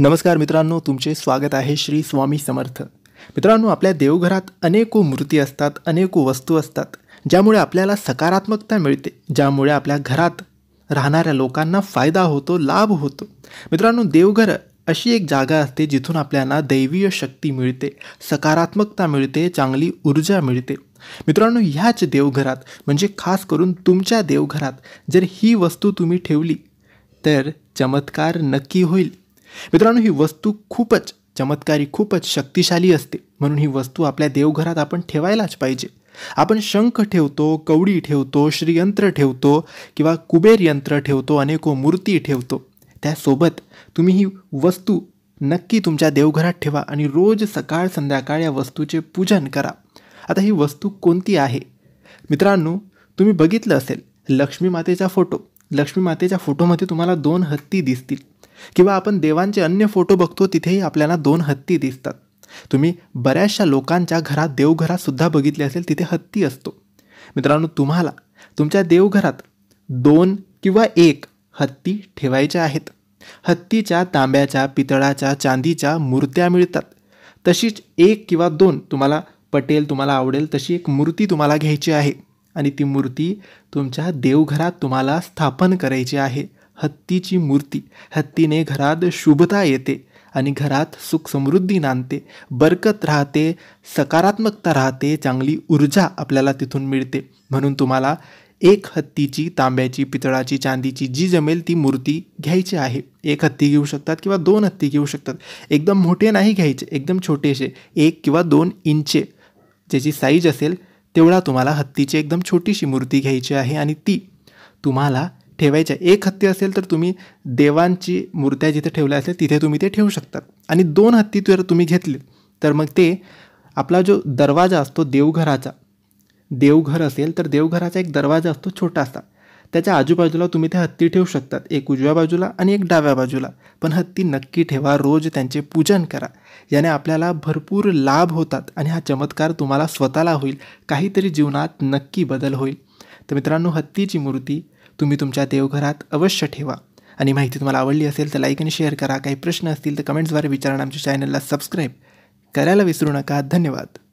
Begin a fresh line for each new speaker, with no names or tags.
नमस्कार मित्रांनो तुमचे स्वागत आहे श्री स्वामी समर्थ मित्रांनो आपल्या देवघरात अनेको मूर्ती असतात अनेको वस्तू असतात ज्यामुळे आपल्याला सकारात्मकता मिळते ज्यामुळे आपल्या घरात राहणाऱ्या लोकांना फायदा होतो लाभ होतो मित्रांनो देवघर अशी एक जागा असते जिथून आपल्याला दैवीय शक्ती मिळते सकारात्मकता मिळते चांगली ऊर्जा मिळते मित्रांनो ह्याच देवघरात म्हणजे खास करून तुमच्या देवघरात जर ही वस्तू तुम्ही ठेवली तर चमत्कार नक्की होईल मित्रांनो ही वस्तू खूपच चमत्कारी खूपच शक्तिशाली असते म्हणून ही वस्तू आपल्या देवघरात आपण ठेवायलाच पाहिजे आपण शंख ठेवतो कवडी ठेवतो श्रीयंत्र ठेवतो किंवा कुबेर यंत्र ठेवतो अनेको मूर्ती ठेवतो त्यासोबत तुम्ही ही वस्तू नक्की तुमच्या देवघरात ठेवा आणि रोज सकाळ संध्याकाळ या वस्तूचे पूजन करा आता ही वस्तू कोणती आहे मित्रांनो तुम्ही बघितलं असेल लक्ष्मी मातेचा फोटो लक्ष्मी मातेच्या फोटोमध्ये तुम्हाला दोन हत्ती दिसतील किंवा आपण देवांचे अन्य फोटो बघतो तिथेही आपल्याला दोन हत्ती दिसतात तुम्ही बऱ्याचशा लोकांच्या घरात देवघरातसुद्धा बघितले असेल तिथे हत्ती असतो मित्रांनो तुम्हाला तुमच्या देवघरात दोन किंवा एक हत्ती ठेवायच्या आहेत हत्तीच्या तांब्याच्या पितळाच्या चांदीच्या मूर्त्या मिळतात तशीच एक किंवा दोन तुम्हाला पटेल तुम्हाला आवडेल तशी एक मूर्ती तुम्हाला घ्यायची आहे आणि ती मूर्ती तुमच्या देवघरात तुम्हाला स्थापन करायची आहे हत्तीची मूर्ती हत्तीने घरात शुभता येते आणि घरात सुख समृद्धी नांदते बरकत राहते सकारात्मकता राहते चांगली ऊर्जा आपल्याला तिथून मिळते म्हणून तुम्हाला एक हत्तीची तांब्याची पितळाची चांदीची जी जमेल ती मूर्ती घ्यायची आहे एक हत्ती घेऊ शकतात किंवा दोन हत्ती घेऊ शकतात एकदम मोठे नाही घ्यायचे एकदम छोटेसे एक किंवा दोन इंचे ज्याची साईज असेल तेवढा तुम्हाला हत्तीची एकदम छोटीशी मूर्ती घ्यायची आहे आणि ती तुम्हाला ठेवायच्या एक हत्ती असेल तर तुम्ही देवांची मूर्त्या जिथे ठेवल्या असेल तिथे तुम्ही ते ठेवू शकतात आणि दोन हत्ती जर तुम्ही घेतले तर मग ते आपला जो दरवाजा असतो देवघराचा देवघर असेल तर देवघराचा एक दरवाजा असतो छोटासा त्याच्या आजूबाजूला तुम्ही ते हत्ती ठेवू शकतात एक उजव्या बाजूला आणि एक डाव्या बाजूला पण हत्ती नक्की ठेवा रोज त्यांचे पूजन करा याने आपल्याला भरपूर लाभ होतात आणि हा चमत्कार तुम्हाला स्वतःला होईल काहीतरी जीवनात नक्की बदल होईल तर मित्रांनो हत्तीची मूर्ती तुम्ही तुमच्या देवघरात अवश्य ठेवा आणि माहिती तुम्हाला आवडली असेल तर लाईक आणि शेअर करा काही प्रश्न असतील तर कमेंट्सद्वारे विचारा आमच्या चॅनलला सबस्क्राईब करायला विसरू नका धन्यवाद